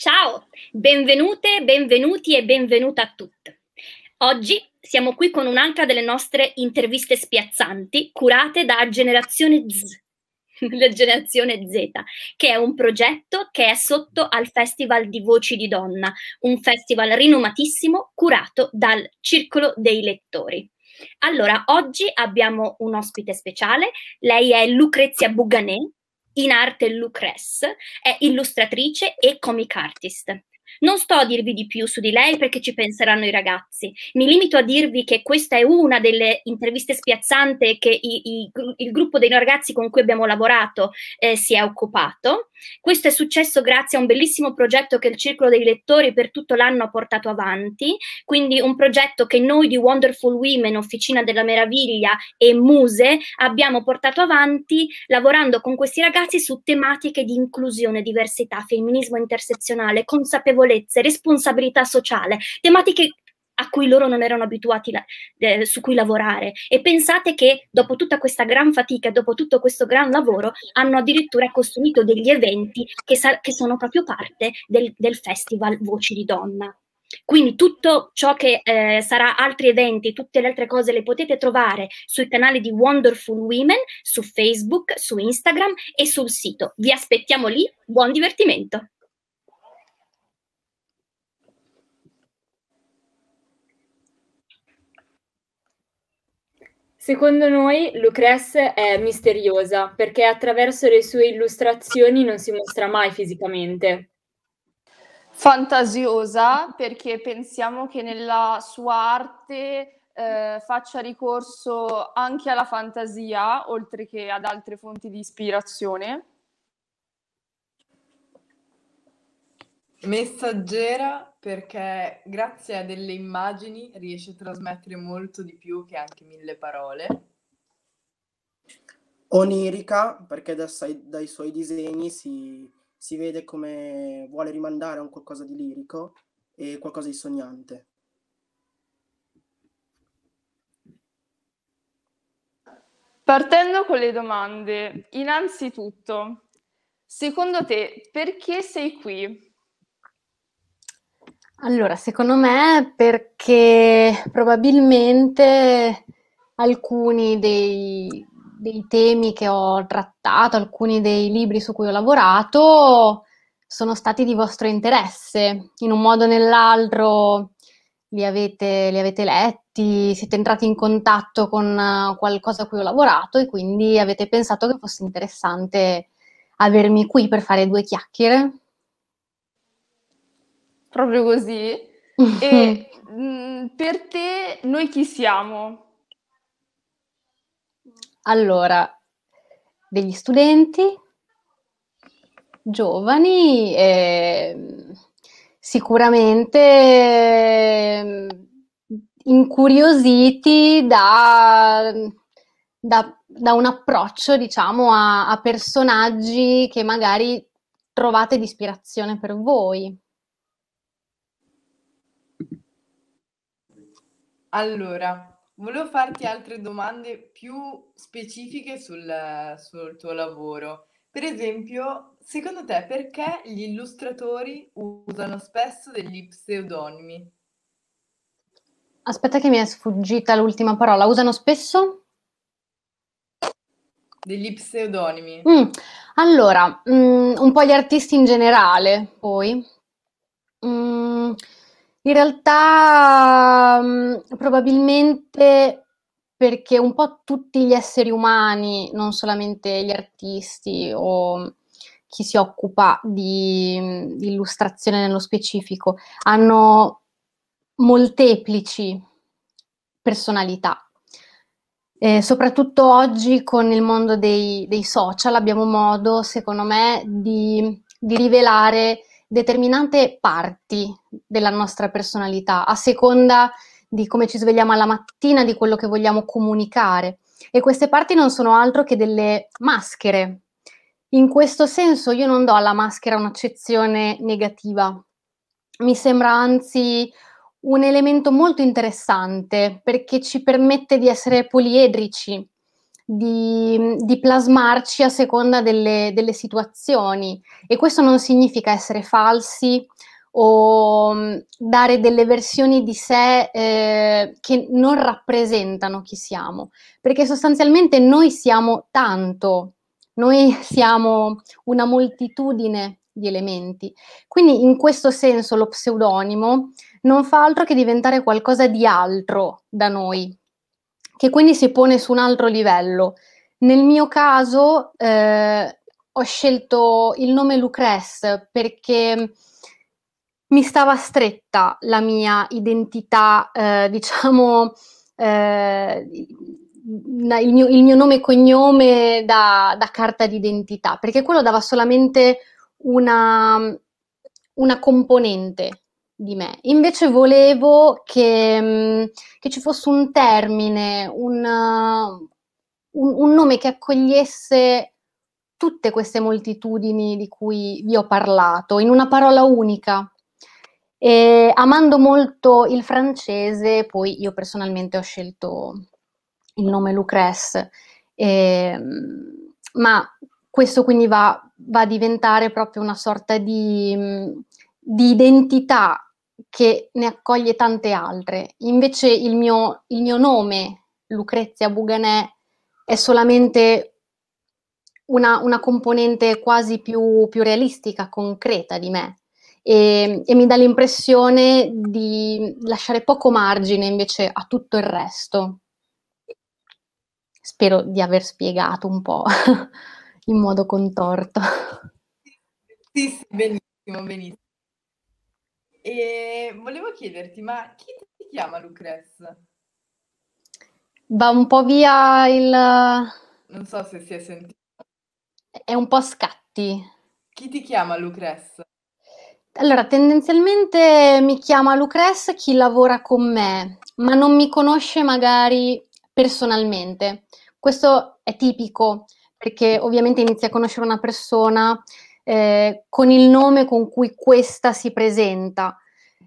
Ciao, benvenute, benvenuti e benvenuta a tutte. Oggi siamo qui con un'altra delle nostre interviste spiazzanti curate da Generazione Z, la Generazione Z, che è un progetto che è sotto al Festival di Voci di Donna, un festival rinomatissimo curato dal Circolo dei Lettori. Allora, oggi abbiamo un ospite speciale, lei è Lucrezia Buganè, in arte Lucrece, è illustratrice e comic artist. Non sto a dirvi di più su di lei perché ci penseranno i ragazzi, mi limito a dirvi che questa è una delle interviste spiazzanti che i, i, il gruppo dei ragazzi con cui abbiamo lavorato eh, si è occupato. Questo è successo grazie a un bellissimo progetto che il Circolo dei Lettori per tutto l'anno ha portato avanti, quindi un progetto che noi di Wonderful Women, Officina della Meraviglia e Muse abbiamo portato avanti lavorando con questi ragazzi su tematiche di inclusione, diversità, femminismo intersezionale, consapevolezza consapevolezze, responsabilità sociale, tematiche a cui loro non erano abituati la, eh, su cui lavorare e pensate che dopo tutta questa gran fatica, dopo tutto questo gran lavoro, hanno addirittura costruito degli eventi che, che sono proprio parte del, del, festival Voci di Donna. Quindi tutto ciò che eh, sarà altri eventi, tutte le altre cose le potete trovare sui canali di Wonderful Women, su Facebook, su Instagram e sul sito. Vi aspettiamo lì, buon divertimento! Secondo noi Lucrece è misteriosa perché attraverso le sue illustrazioni non si mostra mai fisicamente. Fantasiosa perché pensiamo che nella sua arte eh, faccia ricorso anche alla fantasia, oltre che ad altre fonti di ispirazione Messaggera perché grazie a delle immagini riesce a trasmettere molto di più che anche mille parole. Onirica perché da, dai suoi disegni si, si vede come vuole rimandare a un qualcosa di lirico e qualcosa di sognante. Partendo con le domande, innanzitutto, secondo te perché sei qui? Allora, secondo me perché probabilmente alcuni dei, dei, temi che ho trattato, alcuni dei libri su cui ho lavorato sono stati di vostro interesse, in un modo o nell'altro li avete, li avete letti, siete entrati in contatto con eh, qualcosa a cui ho lavorato e quindi avete pensato che fosse interessante avermi qui per fare due chiacchiere proprio così. e mh, mm, per te noi chi siamo? Allora, degli studenti giovani eh, sicuramente eh, incuriositi da, da, da, un approccio, diciamo, a, a personaggi che magari trovate di ispirazione per voi. Allora, volevo farti altre domande più specifiche sul, sul tuo lavoro. Per esempio, secondo te perché gli illustratori usano spesso degli pseudonimi? Aspetta che mi è sfuggita l'ultima parola. Usano spesso? Degli pseudonimi. Mm, Allora, mm, un po' gli artisti in generale, poi. In realtà mh, mm, probabilmente perché un po' tutti gli esseri umani, non solamente gli artisti o mm, chi si occupa di, di mm, illustrazione nello specifico, hanno molteplici personalità. Eh, soprattutto oggi con il mondo dei, dei, social abbiamo modo, secondo me, di, di rivelare determinate parti della nostra personalità, a seconda di come ci svegliamo alla mattina, di quello che vogliamo comunicare. E queste parti non sono altro che delle maschere. In questo senso io non do alla maschera un'accezione negativa. Mi sembra anzi un elemento molto interessante perché ci permette di essere poliedrici, di, di plasmarci a seconda delle, delle, situazioni e questo non significa essere falsi o mm, dare delle versioni di sé eh, che non rappresentano chi siamo, perché sostanzialmente noi siamo tanto, noi siamo una moltitudine di elementi. Quindi in questo senso lo pseudonimo non fa altro che diventare qualcosa di altro da noi, che quindi si pone su un altro livello. Nel mio caso eh, ho scelto il nome Lucrez perché mi stava stretta la mia identità, eh, diciamo, eh, il, mio, il, mio, nome e cognome da, da carta d'identità, perché quello dava solamente una, una componente di me. Invece volevo che, mm, che ci fosse un termine, un, uh, un, un nome che accogliesse tutte queste moltitudini di cui vi ho parlato in una parola unica. E amando molto il francese, poi io personalmente ho scelto il nome Lucrèce, eh, mm, ma questo quindi va, va, a diventare proprio una sorta di, mm, di identità che ne accoglie tante altre. Invece il mio, il mio nome, Lucrezia Buganè, è solamente una, una componente quasi più, più, realistica, concreta di me. E, e mi dà l'impressione di lasciare poco margine invece a tutto il resto. Spero di aver spiegato un po' in modo contorto. Sì, sì, benissimo, benissimo. E volevo chiederti, ma chi ti chiama Lucrez? Va un po' via il... Non so se si è sentito. È un po' scatti. Chi ti chiama Lucrez? Allora, tendenzialmente mi chiama Lucrez chi lavora con me, ma non mi conosce magari personalmente. Questo è tipico, perché ovviamente inizi a conoscere una persona eh, con il nome con cui questa si presenta.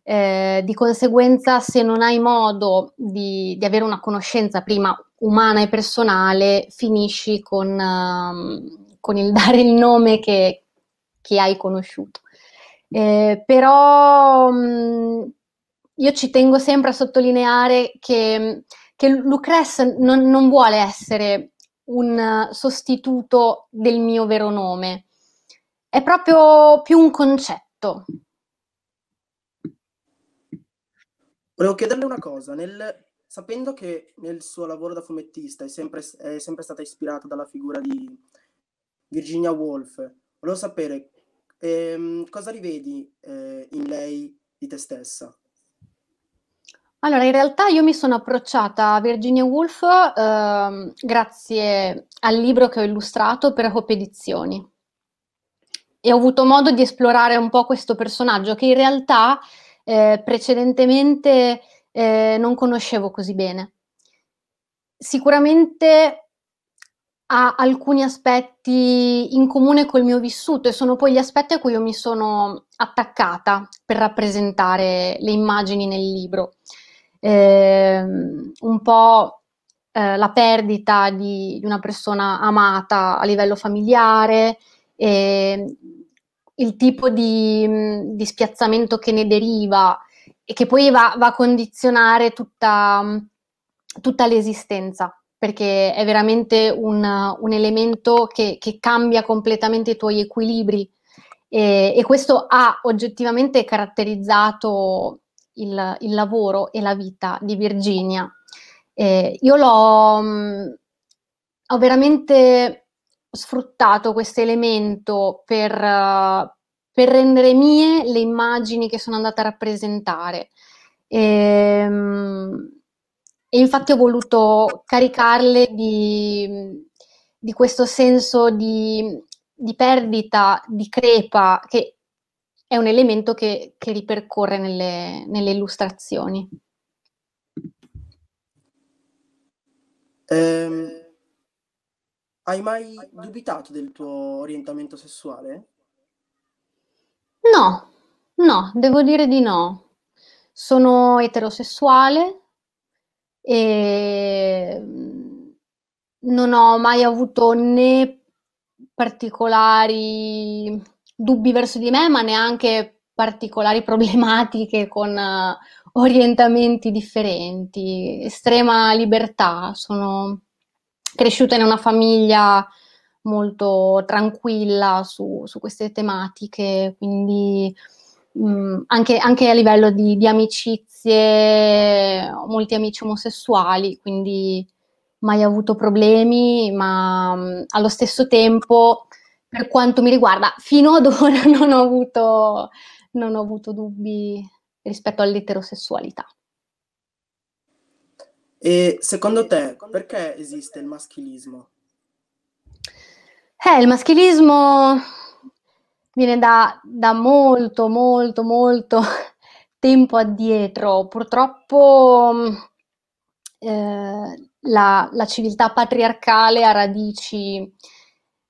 Eh, di conseguenza, se non hai modo di, di, avere una conoscenza prima umana e personale, finisci con, uh, con il dare il nome che, che hai conosciuto. Eh, però mh, um, io ci tengo sempre a sottolineare che, um, che Lucrez non, non vuole essere un sostituto del mio vero nome. È proprio più un concetto. Volevo chiederle una cosa, nel, sapendo che nel suo lavoro da fumettista è sempre, è sempre stata ispirata dalla figura di Virginia Woolf, volevo sapere ehm, cosa rivedi eh, in lei di te stessa? Allora, in realtà io mi sono approcciata a Virginia Woolf eh, grazie al libro che ho illustrato per Hope Edizioni e ho avuto modo di esplorare un po' questo personaggio che in realtà eh, precedentemente eh, non conoscevo così bene. Sicuramente ha alcuni aspetti in comune col mio vissuto e sono poi gli aspetti a cui io mi sono attaccata per rappresentare le immagini nel libro. Eh, un po' eh, la perdita di, di una persona amata a livello familiare, eh, il tipo di, mm, di, spiazzamento che ne deriva e che poi va, va a condizionare tutta, mm, tutta, l'esistenza, perché è veramente un, un elemento che, che, cambia completamente i tuoi equilibri e, e questo ha oggettivamente caratterizzato il, il, lavoro e la vita di Virginia. Eh, io l'ho mm, ho veramente sfruttato questo elemento per, eh, per, rendere mie le immagini che sono andata a rappresentare. E, ehm, e infatti ho voluto caricarle di, di questo senso di, di, perdita, di crepa, che è un elemento che, che ripercorre nelle, nelle illustrazioni. Um. Hai mai dubitato del tuo orientamento sessuale? No, no, devo dire di no. Sono eterosessuale e mm, non ho mai avuto né particolari dubbi verso di me, ma neanche particolari problematiche con eh, orientamenti differenti. Estrema libertà, sono cresciuta in una famiglia molto tranquilla su, su queste tematiche, quindi mh, mm, anche, anche, a livello di, di, amicizie, ho molti amici omosessuali, quindi mai avuto problemi, ma mh, mm, allo stesso tempo, per quanto mi riguarda, fino ad ora non ho avuto, non ho avuto dubbi rispetto all'eterosessualità. E secondo te perché esiste il maschilismo? Eh, il maschilismo viene da, da molto, molto, molto tempo addietro. Purtroppo eh, la, la, civiltà patriarcale ha radici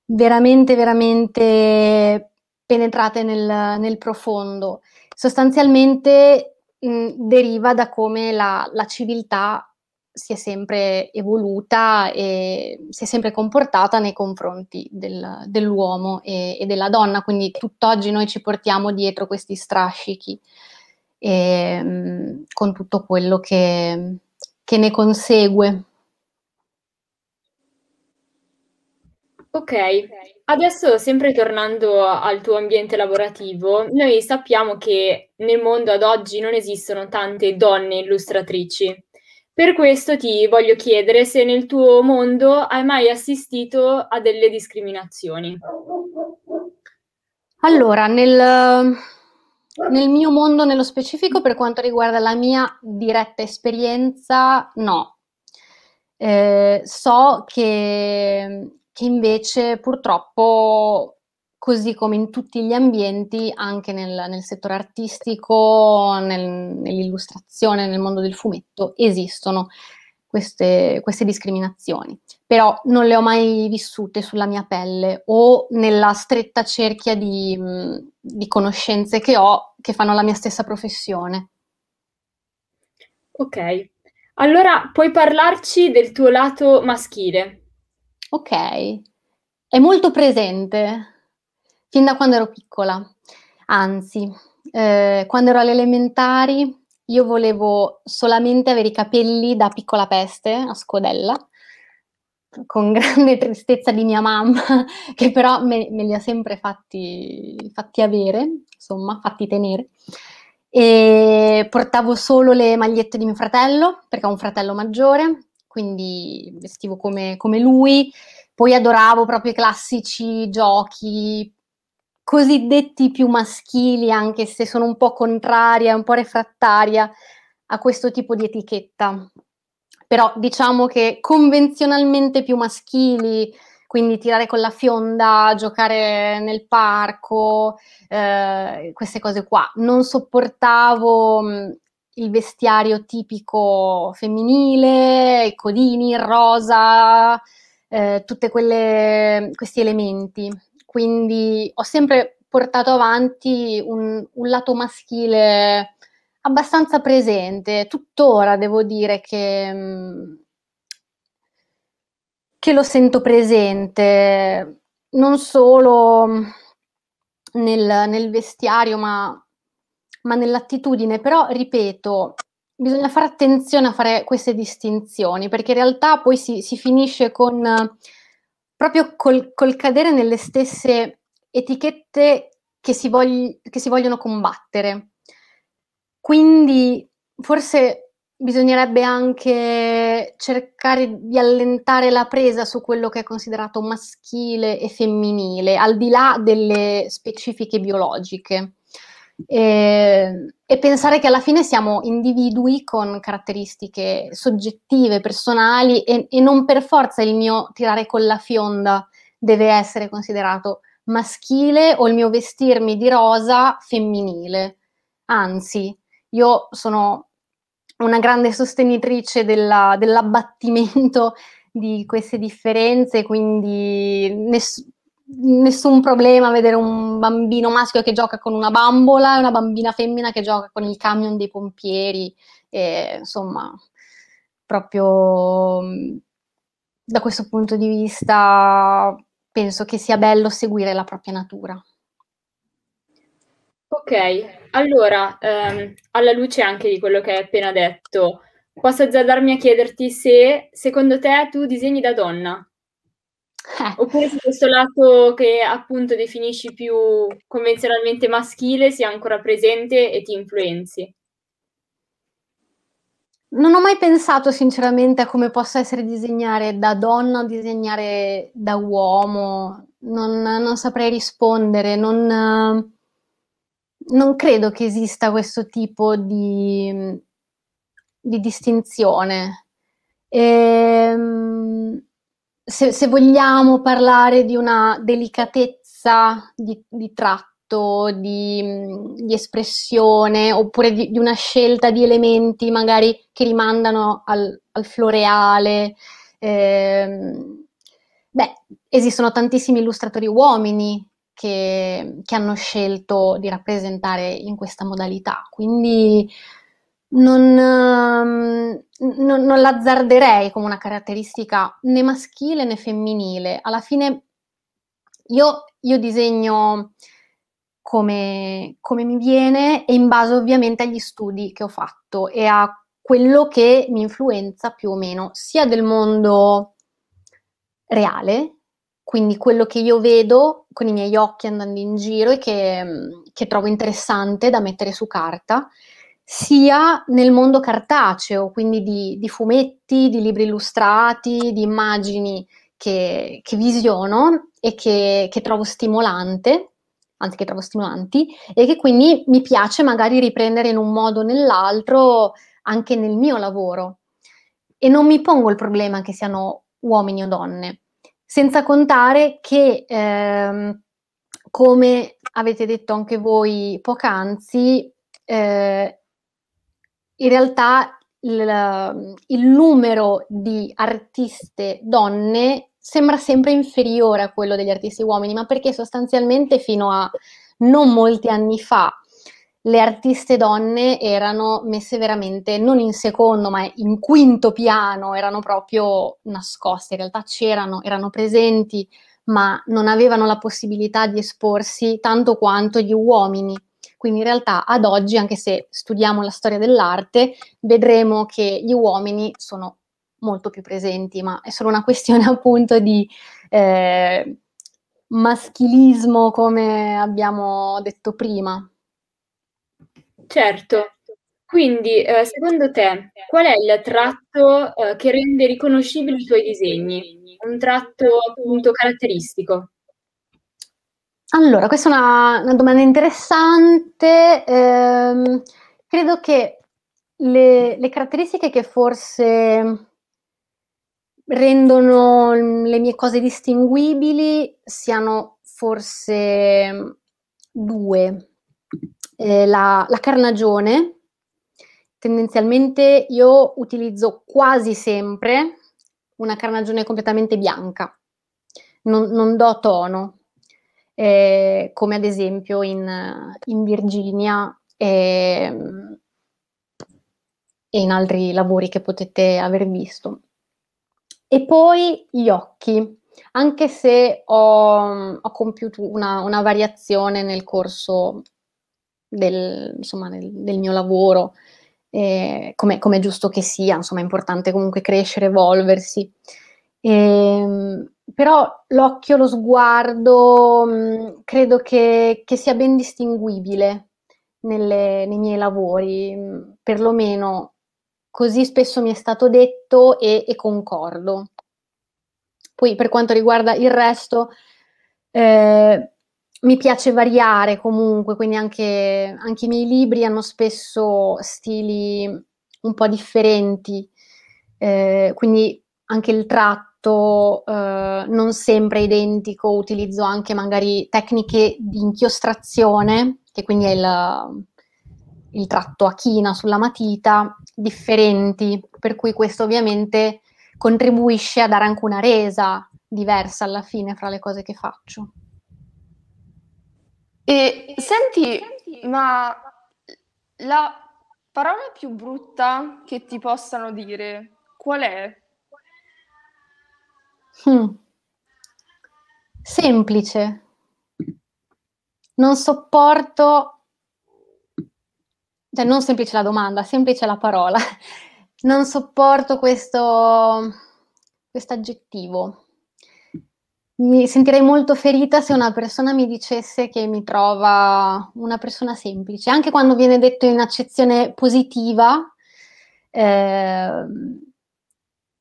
veramente, veramente penetrate nel, nel profondo. Sostanzialmente mh, deriva da come la, la civiltà si è sempre evoluta e si è sempre comportata nei confronti del, dell'uomo e, e, della donna, quindi tutt'oggi noi ci portiamo dietro questi strascichi e, ehm, con tutto quello che, che ne consegue. Ok, adesso sempre tornando al tuo ambiente lavorativo, noi sappiamo che nel mondo ad oggi non esistono tante donne illustratrici. Per questo ti voglio chiedere se nel tuo mondo hai mai assistito a delle discriminazioni. Allora, nel, nel mio mondo nello specifico, per quanto riguarda la mia diretta esperienza, no. Eh, so che, che, invece purtroppo così come in tutti gli ambienti, anche nel, nel settore artistico, nel, nell'illustrazione, nel mondo del fumetto, esistono queste, queste, discriminazioni. Però non le ho mai vissute sulla mia pelle o nella stretta cerchia di, di conoscenze che ho che fanno la mia stessa professione. Ok, allora puoi parlarci del tuo lato maschile. Ok, è molto presente fin da quando ero piccola. Anzi, eh, quando ero alle elementari io volevo solamente avere i capelli da piccola peste, a scodella, con grande tristezza di mia mamma, che però me, me li ha sempre fatti, fatti, avere, insomma, fatti tenere. E portavo solo le magliette di mio fratello, perché ho un fratello maggiore, quindi vestivo come, come lui. Poi adoravo proprio i classici giochi cosiddetti più maschili, anche se sono un po' contraria, un po' refrattaria a questo tipo di etichetta. Però diciamo che convenzionalmente più maschili, quindi tirare con la fionda, giocare nel parco, eh, queste cose qua. Non sopportavo mm, il vestiario tipico femminile, i codini, il rosa, eh, tutti questi elementi quindi ho sempre portato avanti un, un lato maschile abbastanza presente, tuttora devo dire che, mm, che lo sento presente, non solo nel, nel vestiario, ma, ma nell'attitudine, però ripeto, bisogna fare attenzione a fare queste distinzioni, perché in realtà poi si, si finisce con proprio col, col cadere nelle stesse etichette che si, vogli, che si vogliono combattere. Quindi forse bisognerebbe anche cercare di allentare la presa su quello che è considerato maschile e femminile, al di là delle specifiche biologiche. E, ehm, e, pensare che alla fine siamo individui con caratteristiche soggettive, personali e, e non per forza il mio tirare con la fionda deve essere considerato maschile o il mio vestirmi di rosa femminile. Anzi, io sono una grande sostenitrice della, dell'abbattimento di queste differenze, quindi ness- nessun problema vedere un bambino maschio che gioca con una bambola e una bambina femmina che gioca con il camion dei pompieri. E, insomma, proprio mm, da questo punto di vista penso che sia bello seguire la propria natura. Ok, allora, ehm, alla luce anche di quello che hai appena detto, posso azzardarmi a chiederti se secondo te tu disegni da donna? Eh. Oppure se questo lato che appunto definisci più convenzionalmente maschile sia ancora presente e ti influenzi? Non ho mai pensato sinceramente a come possa essere disegnare da donna o disegnare da uomo, non, non saprei rispondere, non, non, credo che esista questo tipo di, di distinzione. Ehm se, se, vogliamo parlare di una delicatezza di, di tratto, di, di, espressione, oppure di, di, una scelta di elementi magari che rimandano al, al floreale. Eh, beh, esistono tantissimi illustratori uomini che, che, hanno scelto di rappresentare in questa modalità, quindi non, ehm, non, non l'azzarderei come una caratteristica né maschile né femminile. Alla fine io, io disegno come, come, mi viene e in base ovviamente agli studi che ho fatto e a quello che mi influenza più o meno, sia del mondo reale, quindi quello che io vedo con i miei occhi andando in giro e che, che trovo interessante da mettere su carta, sia nel mondo cartaceo, quindi di, di fumetti, di libri illustrati, di immagini che, che visiono e che, che trovo stimolante anzi che trovo stimolanti, e che quindi mi piace magari riprendere in un modo o nell'altro anche nel mio lavoro. E non mi pongo il problema che siano uomini o donne, senza contare che, ehm, come avete detto anche voi poc'anzi, eh, in realtà il, il numero di artiste donne sembra sempre inferiore a quello degli artisti uomini, ma perché sostanzialmente fino a non molti anni fa le artiste donne erano messe veramente non in secondo, ma in quinto piano, erano proprio nascoste, in realtà c'erano, erano presenti, ma non avevano la possibilità di esporsi tanto quanto gli uomini. Quindi in realtà ad oggi, anche se studiamo la storia dell'arte, vedremo che gli uomini sono molto più presenti, ma è solo una questione appunto di eh, maschilismo, come abbiamo detto prima. Certo. Quindi, eh, secondo te, qual è il tratto eh, che rende riconoscibili i tuoi disegni? Un tratto appunto caratteristico? Allora, questa è una, una domanda interessante. Ehm, credo che le, le, caratteristiche che forse rendono le mie cose distinguibili siano forse mm, due. Eh, la, la carnagione, tendenzialmente io utilizzo quasi sempre una carnagione completamente bianca, non, non do tono, eh, come ad esempio in, in Virginia e, ehm, e in altri lavori che potete aver visto. E poi gli occhi anche se ho, ho compiuto una, una, variazione nel corso del, insomma, nel, del mio lavoro, eh, come è giusto che sia, insomma, è importante comunque crescere, evolversi. Ehm, però l'occhio, lo sguardo mh, mm, credo che, che, sia ben distinguibile nelle, nei miei lavori, mh, mm, perlomeno così spesso mi è stato detto e, e concordo. Poi per quanto riguarda il resto, eh, mi piace variare comunque, quindi anche, anche, i miei libri hanno spesso stili un po' differenti, eh, quindi anche il tratto prodotto eh, non sempre identico, utilizzo anche magari tecniche di inchiostrazione, che quindi è il, il tratto a china sulla matita, differenti, per cui questo ovviamente contribuisce a dare anche una resa diversa alla fine fra le cose che faccio. E, senti, ma la parola più brutta che ti possano dire qual è? Mh. Hmm. Semplice. Non sopporto cioè non semplice la domanda, semplice la parola. Non sopporto questo aggettivo. Mi sentirei molto ferita se una persona mi dicesse che mi trova una persona semplice, anche quando viene detto in accezione positiva. Eh,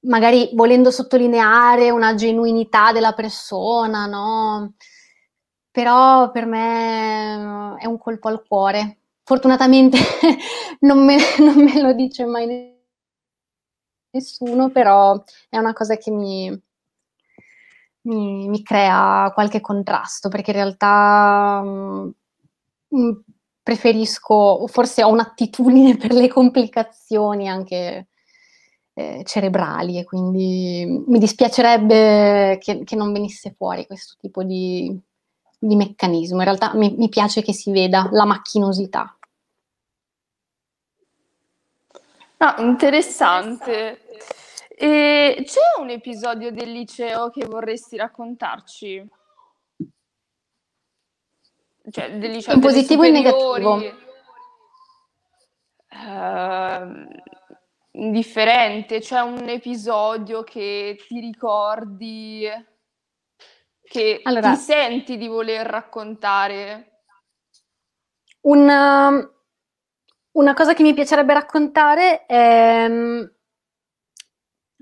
magari volendo sottolineare una genuinità della persona, no? Però per me eh, è un colpo al cuore. Fortunatamente non me, non me lo dice mai nessuno, però è una cosa che mi, mi, mi, crea qualche contrasto, perché in realtà mh, mm, mm, preferisco, forse ho un'attitudine per le complicazioni anche eh, cerebrali e quindi mi dispiacerebbe che, che non venisse fuori questo tipo di, di meccanismo. In realtà mi, mi, piace che si veda la macchinosità. No, interessante. interessante. E c'è un episodio del liceo che vorresti raccontarci? Cioè, del liceo, in positivo e in negativo. Uh, indifferente, c'è un episodio che ti ricordi, che allora, ti senti di voler raccontare? Una, um, una cosa che mi piacerebbe raccontare è um,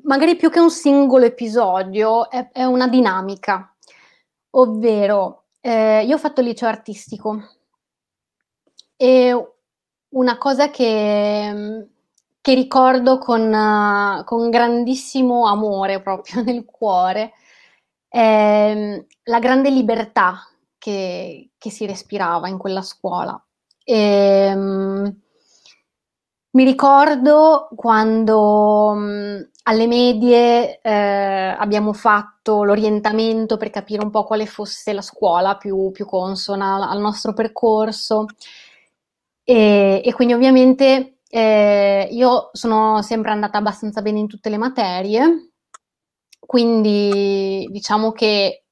magari più che un singolo episodio, è, è una dinamica, ovvero eh, io ho fatto liceo artistico e una cosa che um, che ricordo con, uh, con grandissimo amore proprio nel cuore, eh, la grande libertà che, che, si respirava in quella scuola. E, um, mi ricordo quando um, alle medie eh, abbiamo fatto l'orientamento per capire un po' quale fosse la scuola più, più consona al nostro percorso e, e quindi ovviamente eh, io sono sempre andata abbastanza bene in tutte le materie, quindi diciamo che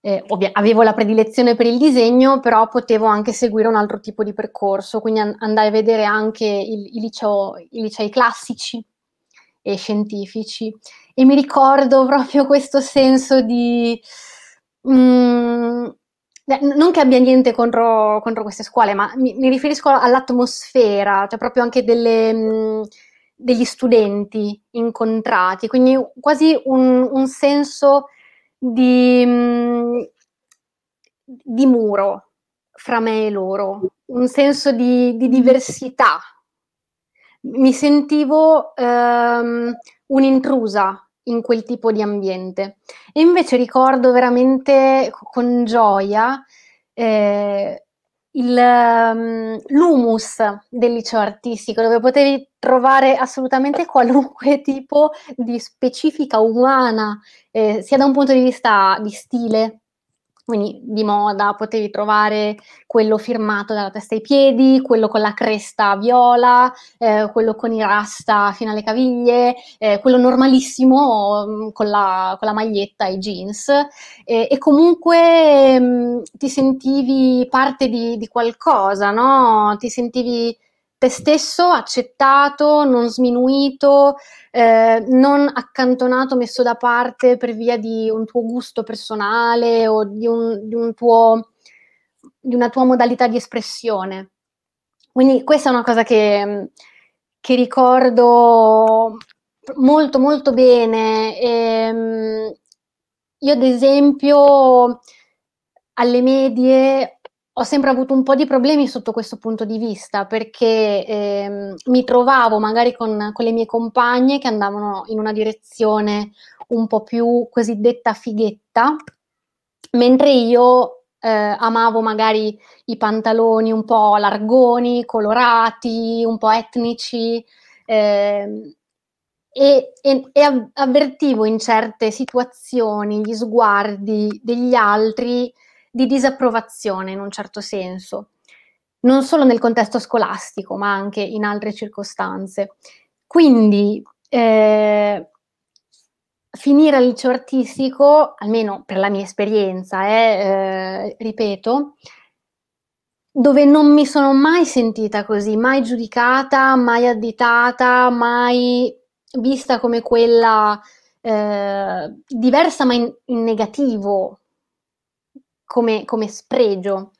eh, ovvia, avevo la predilezione per il disegno, però potevo anche seguire un altro tipo di percorso, quindi an- andai a vedere anche il, il liceo, i licei classici e scientifici e mi ricordo proprio questo senso di... Mm, cioè, non che abbia niente contro, contro queste scuole, ma mi, mi, riferisco all'atmosfera, cioè proprio anche delle, mh, mhmm, degli studenti incontrati, quindi quasi un, un senso di, mh, mhmm, di, muro fra me e loro, un senso di, di diversità. Mi sentivo ehm, un'intrusa in quel tipo di ambiente. E invece ricordo veramente con gioia eh, il, um, l'humus del liceo artistico, dove potevi trovare assolutamente qualunque tipo di specifica umana, eh, sia da un punto di vista di stile, quindi di moda potevi trovare quello firmato dalla testa ai piedi, quello con la cresta viola, eh, quello con i rasta fino alle caviglie, eh, quello normalissimo mm, con la, con la maglietta e i jeans eh, e comunque mh, mm, ti sentivi parte di, di qualcosa, no? ti sentivi te stesso accettato, non sminuito, eh, non accantonato, messo da parte per via di un tuo gusto personale o di, un, di, un tuo, di una tua modalità di espressione. Quindi questa è una cosa che, che ricordo molto molto bene. E, ehm, io ad esempio alle medie ho sempre avuto un po' di problemi sotto questo punto di vista perché eh, mi trovavo magari con, con, le mie compagne che andavano in una direzione un po' più cosiddetta fighetta, mentre io eh, amavo magari i pantaloni un po' largoni, colorati, un po' etnici. Eh, e, e, e avvertivo in certe situazioni gli sguardi degli altri di disapprovazione in un certo senso, non solo nel contesto scolastico, ma anche in altre circostanze. Quindi eh, finire al liceo artistico, almeno per la mia esperienza, eh, eh, ripeto, dove non mi sono mai sentita così, mai giudicata, mai additata, mai vista come quella eh, diversa ma in, in negativo come, come spregio.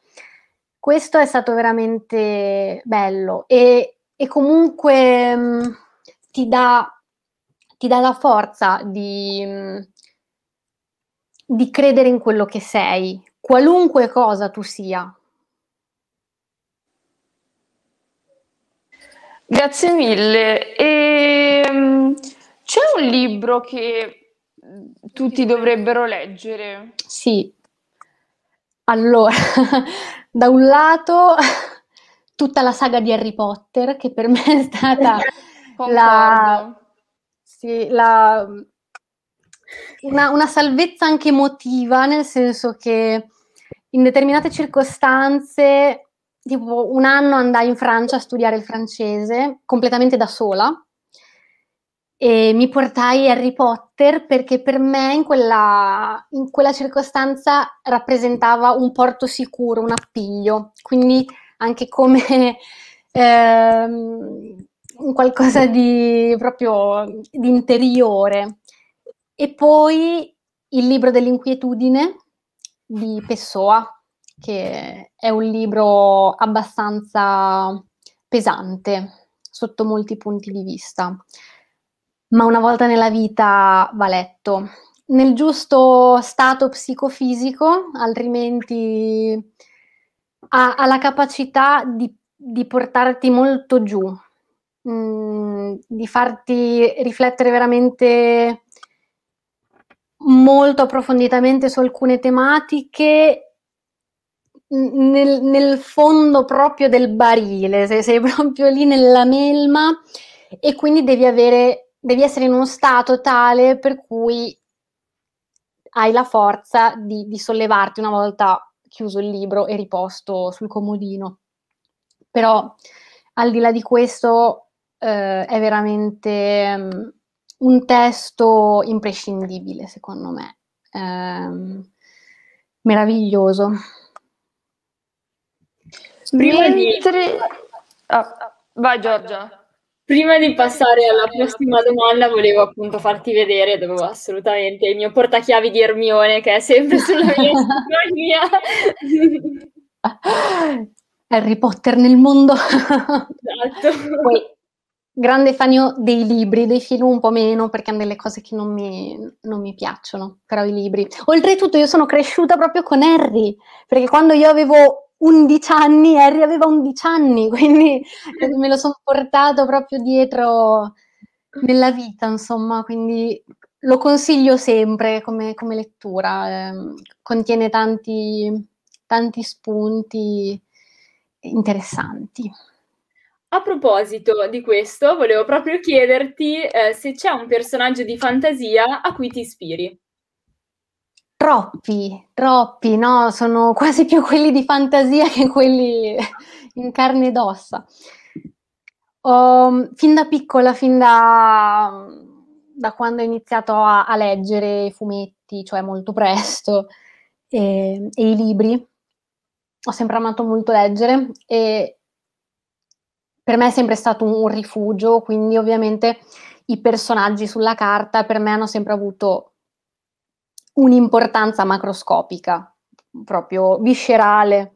Questo è stato veramente bello e, e comunque mh, mm, ti, dà, ti, dà, la forza di, mh, mm, di credere in quello che sei, qualunque cosa tu sia. Grazie mille. E, mm, c'è un libro che tutti dovrebbero leggere? Sì, allora, da un lato tutta la saga di Harry Potter, che per me è stata la, sì, la, una, una, salvezza anche emotiva, nel senso che in determinate circostanze, tipo un anno andai in Francia a studiare il francese completamente da sola, e mi portai Harry Potter perché per me in quella, in quella circostanza rappresentava un porto sicuro, un appiglio, quindi anche come ehm, qualcosa di proprio di interiore. E poi il libro dell'inquietudine di Pessoa, che è un libro abbastanza pesante sotto molti punti di vista ma una volta nella vita va letto. Nel giusto stato psicofisico, altrimenti ha, ha la capacità di, di, portarti molto giù, mh, mm, di farti riflettere veramente molto approfonditamente su alcune tematiche nel, nel, fondo proprio del barile, sei, sei proprio lì nella melma e quindi devi avere devi essere in uno stato tale per cui hai la forza di, di sollevarti una volta chiuso il libro e riposto sul comodino. Però al di là di questo eh, è veramente um, un testo imprescindibile, secondo me. Eh, meraviglioso. Prima Mentre... di... Ah, vai Giorgia. Prima di passare alla prossima domanda, volevo appunto farti vedere, dovevo assolutamente, il mio portachiavi di Ermione che è sempre sulla mia scrivania. Harry Potter nel mondo. Esatto. Poi, grande fan dei libri, dei film un po' meno, perché hanno delle cose che non mi, non mi piacciono, però i libri. Oltretutto io sono cresciuta proprio con Harry, perché quando io avevo 11 anni, Harry aveva 11 anni, quindi me lo sono portato proprio dietro nella vita, insomma, quindi lo consiglio sempre come, come lettura, eh, contiene tanti, tanti spunti interessanti. A proposito di questo, volevo proprio chiederti eh, se c'è un personaggio di fantasia a cui ti ispiri. Troppi, troppi, no? Sono quasi più quelli di fantasia che quelli in carne ed ossa. Um, fin da piccola, fin da, da quando ho iniziato a, a, leggere fumetti, cioè molto presto, e, ehm, e i libri, ho sempre amato molto leggere e per me è sempre stato un rifugio, quindi ovviamente i personaggi sulla carta per me hanno sempre avuto un'importanza macroscopica, proprio viscerale.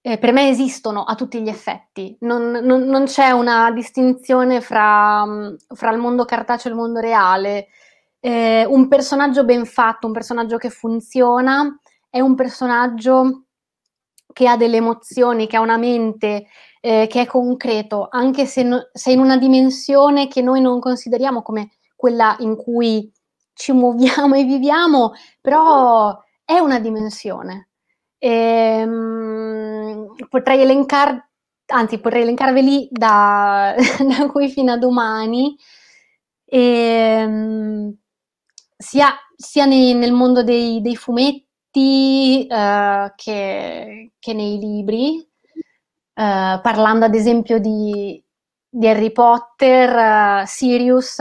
Eh, per me esistono a tutti gli effetti, non, non, non c'è una distinzione fra, mm, fra, il mondo cartaceo e il mondo reale. Eh, un personaggio ben fatto, un personaggio che funziona, è un personaggio che ha delle emozioni, che ha una mente, eh, che è concreto, anche se, no, se in una dimensione che noi non consideriamo come quella in cui ci muoviamo e viviamo, però è una dimensione. E, ehm, potrei elencarti anzi potrei elencarveli da, da, qui fino a domani, e, ehm, sia, sia nei, nel mondo dei, dei fumetti uh, che, che, nei libri, uh, parlando ad esempio di, di Harry Potter, uh, Sirius,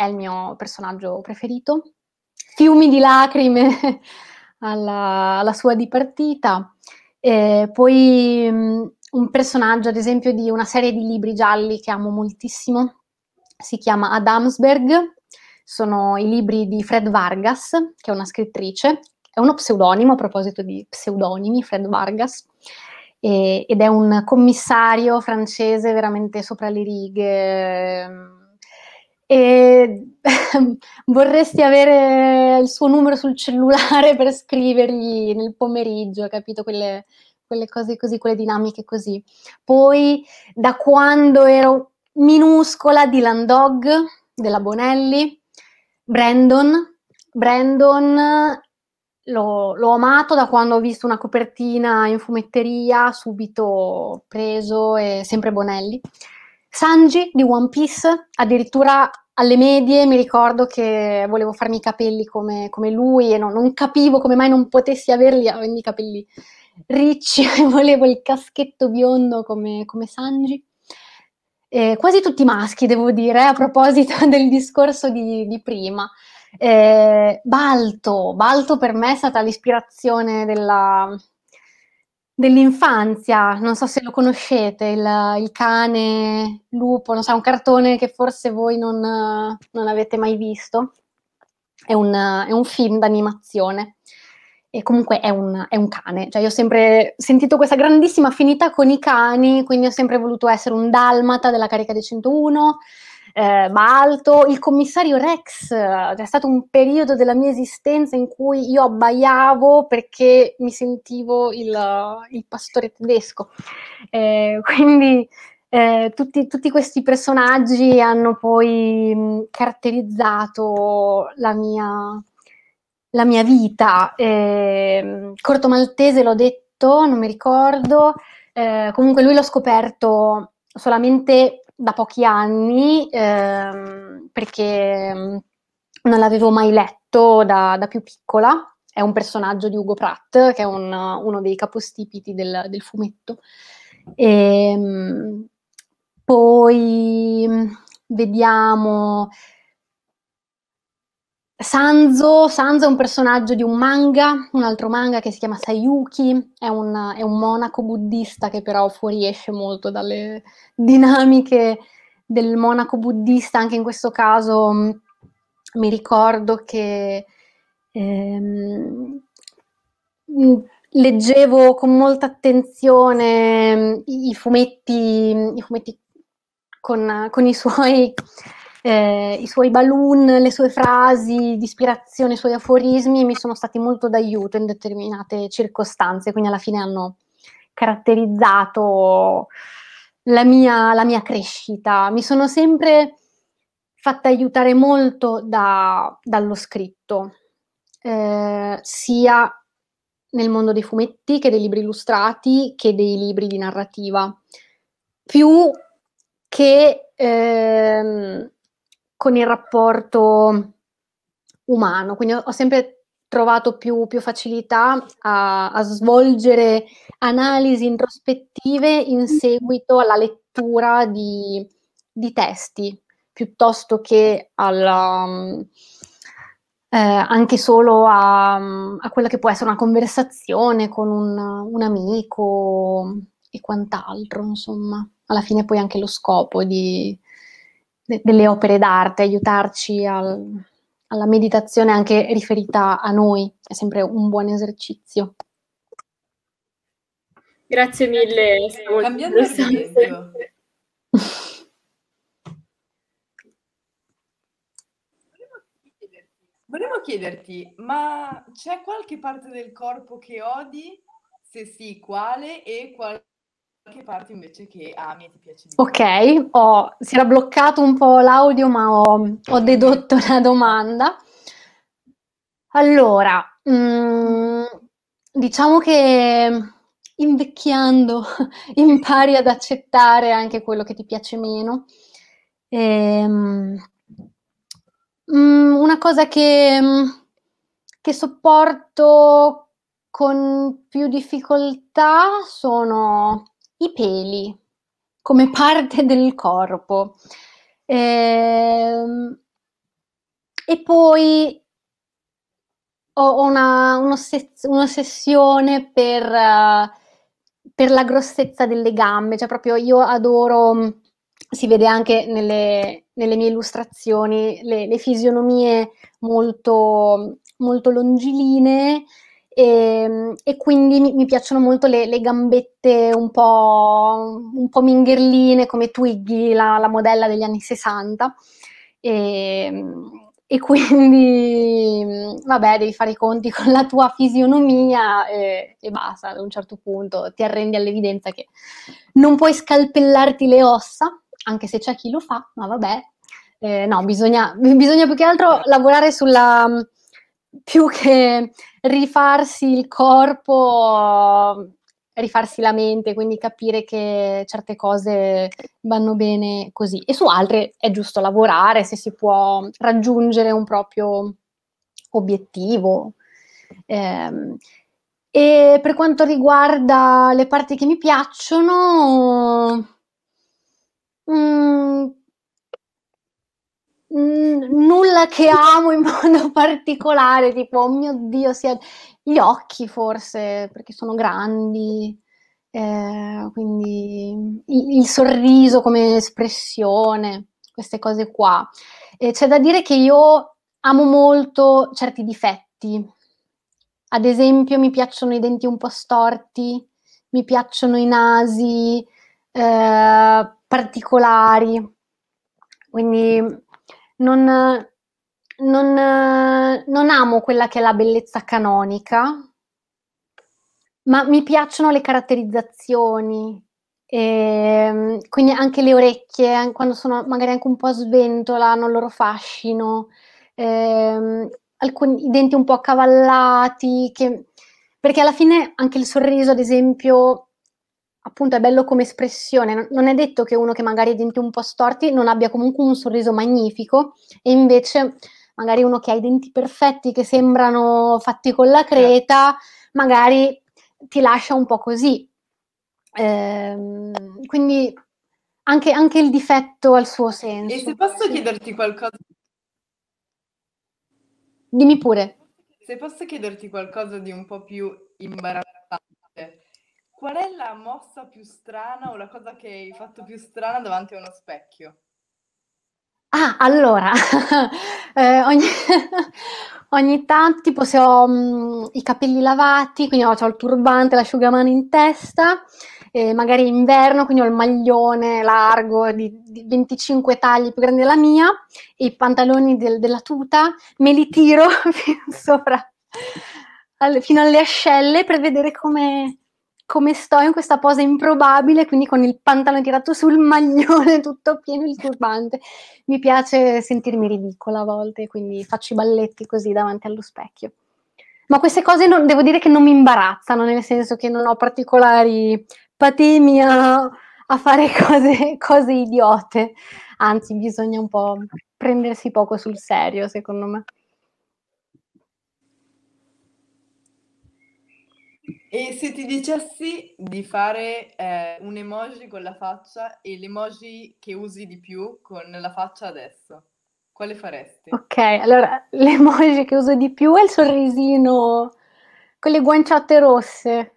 è il mio personaggio preferito. Fiumi di lacrime alla, alla sua dipartita. Eh, poi mh, mm, un personaggio, ad esempio, di una serie di libri gialli che amo moltissimo, si chiama Adamsberg, sono i libri di Fred Vargas, che è una scrittrice, è uno pseudonimo a proposito di pseudonimi, Fred Vargas, e, ed è un commissario francese veramente sopra le righe mm, e vorresti avere il suo numero sul cellulare per scrivergli nel pomeriggio, capito? Quelle, quelle cose così, quelle dinamiche così. Poi da quando ero minuscola Dylan Dog, della Bonelli, Brandon, Brandon l'ho, l'ho, amato da quando ho visto una copertina in fumetteria, subito preso e sempre Bonelli. Sanji di One Piece, addirittura alle medie mi ricordo che volevo farmi i capelli come, come lui e no, non capivo come mai non potessi averli, avendo i capelli ricci e volevo il caschetto biondo come, come Sanji. Eh, quasi tutti maschi, devo dire, a proposito del discorso di, di prima. Eh, Balto, Balto per me è stata l'ispirazione della, dell'infanzia, non so se lo conoscete, il, il cane, lupo, non so, un cartone che forse voi non, non avete mai visto. È un, è un, film d'animazione. E comunque è un, è un cane. Cioè, io ho sempre sentito questa grandissima affinità con i cani, quindi ho sempre voluto essere un dalmata della carica dei 101 eh, ma alto, il commissario Rex, eh, c'è stato un periodo della mia esistenza in cui io abbaiavo perché mi sentivo il, eh, il pastore tedesco. Eh, quindi eh, tutti, tutti, questi personaggi hanno poi mh, mm, caratterizzato la mia, la mia vita. Ehm, Corto Maltese l'ho detto, non mi ricordo. Eh, comunque lui l'ho scoperto solamente da pochi anni ehm, perché mm, non l'avevo mai letto da, da, più piccola. È un personaggio di Ugo Pratt, che è un, uno dei capostipiti del, del fumetto. E, ehm, poi mm, vediamo Sanzo, Sanzo, è un personaggio di un manga, un altro manga che si chiama Sayuki, è un, è un monaco buddista che però fuoriesce molto dalle dinamiche del monaco buddista, anche in questo caso mm, mi ricordo che ehm, mm, leggevo con molta attenzione mm, i fumetti, i fumetti con, con i suoi eh, i suoi balloon, le sue frasi di ispirazione, i suoi aforismi mi sono stati molto d'aiuto in determinate circostanze, quindi alla fine hanno caratterizzato la mia, la mia crescita. Mi sono sempre fatta aiutare molto da, dallo scritto, eh, sia nel mondo dei fumetti che dei libri illustrati che dei libri di narrativa, più che... Ehm, con il rapporto umano, quindi ho sempre trovato più, più facilità a, a, svolgere analisi introspettive in mm. seguito alla lettura di, di testi piuttosto che alla, um, eh, anche solo a, a, quella che può essere una conversazione con un, un, amico e quant'altro, insomma. Alla fine poi anche lo scopo di, de- delle opere d'arte, aiutarci al, alla meditazione anche riferita a noi, è sempre un buon esercizio. Grazie mille. Cambiando argomento. Volevo chiederti, ma c'è qualche parte del corpo che odi? Se sì, quale? E qual qualche parte invece che ami e ti piace di più. Ok, ho, si era bloccato un po' l'audio, ma ho, ho dedotto la domanda. Allora, mm, diciamo che invecchiando impari ad accettare anche quello che ti piace meno. Ehm, mm, una cosa che, che sopporto con più difficoltà sono i peli come parte del corpo. Ehm, e poi ho una, un'ossessione per, per, la grossezza delle gambe, cioè proprio io adoro, si vede anche nelle, nelle mie illustrazioni, le, le, fisionomie molto, molto longiline e, ehm, e, quindi mi, mi piacciono molto le, le gambette un po', un po', mingherline come Twiggy, la, la modella degli anni 60. E, ehm, e, quindi, vabbè, devi fare i conti con la tua fisionomia e, eh, e basta, ad un certo punto ti arrendi all'evidenza che non puoi scalpellarti le ossa, anche se c'è chi lo fa, ma vabbè. Eh, no, bisogna, bisogna più che altro lavorare sulla più che rifarsi il corpo, rifarsi la mente, quindi capire che certe cose vanno bene così. E su altre è giusto lavorare se si può raggiungere un proprio obiettivo. Eh, e per quanto riguarda le parti che mi piacciono, mm, Mm, nulla che amo in modo particolare, tipo, oh mio Dio, sia... gli occhi forse, perché sono grandi, eh, quindi il, il sorriso come espressione, queste cose qua. Eh, c'è da dire che io amo molto certi difetti. Ad esempio, mi piacciono i denti un po' storti, mi piacciono i nasi eh, particolari. Quindi non, non, non amo quella che è la bellezza canonica, ma mi piacciono le caratterizzazioni, e, ehm, quindi anche le orecchie, quando sono magari anche un po' a sventola, hanno il loro fascino, ehm, alcuni i denti un po' accavallati, che, perché alla fine anche il sorriso, ad esempio, appunto è bello come espressione. Non è detto che uno che magari ha i denti un po' storti non abbia comunque un sorriso magnifico e invece magari uno che ha i denti perfetti che sembrano fatti con la creta, magari ti lascia un po' così. Ehm, quindi anche, anche, il difetto ha il suo senso. E se posso sì. chiederti qualcosa? Dimmi pure. Se posso chiederti qualcosa di un po' più imbarazzante Qual è la mossa più strana o la cosa che hai fatto più strana davanti a uno specchio? Ah, allora, eh, ogni, ogni, tanto, tipo se ho mh, mm, i capelli lavati, quindi ho, ho il turbante, l'asciugamano in testa, eh, magari è inverno, quindi ho il maglione largo di, di 25 tagli più grande della mia, e i pantaloni del, della tuta, me li tiro fino, sopra, al, fino alle ascelle per vedere come come sto in questa posa improbabile, quindi con il pantalone tirato sul maglione, tutto pieno il turbante. Mi piace sentirmi ridicola a volte, quindi faccio i balletti così davanti allo specchio. Ma queste cose non, devo dire che non mi imbarazzano, nel senso che non ho particolari patemi a, a fare cose, cose idiote. Anzi, bisogna un po' prendersi poco sul serio, secondo me. E se ti dicessi di fare eh, un emoji con la faccia e l'emoji che usi di più con la faccia adesso, quale faresti? Ok, allora l'emoji che uso di più è il sorrisino con le guanciate rosse.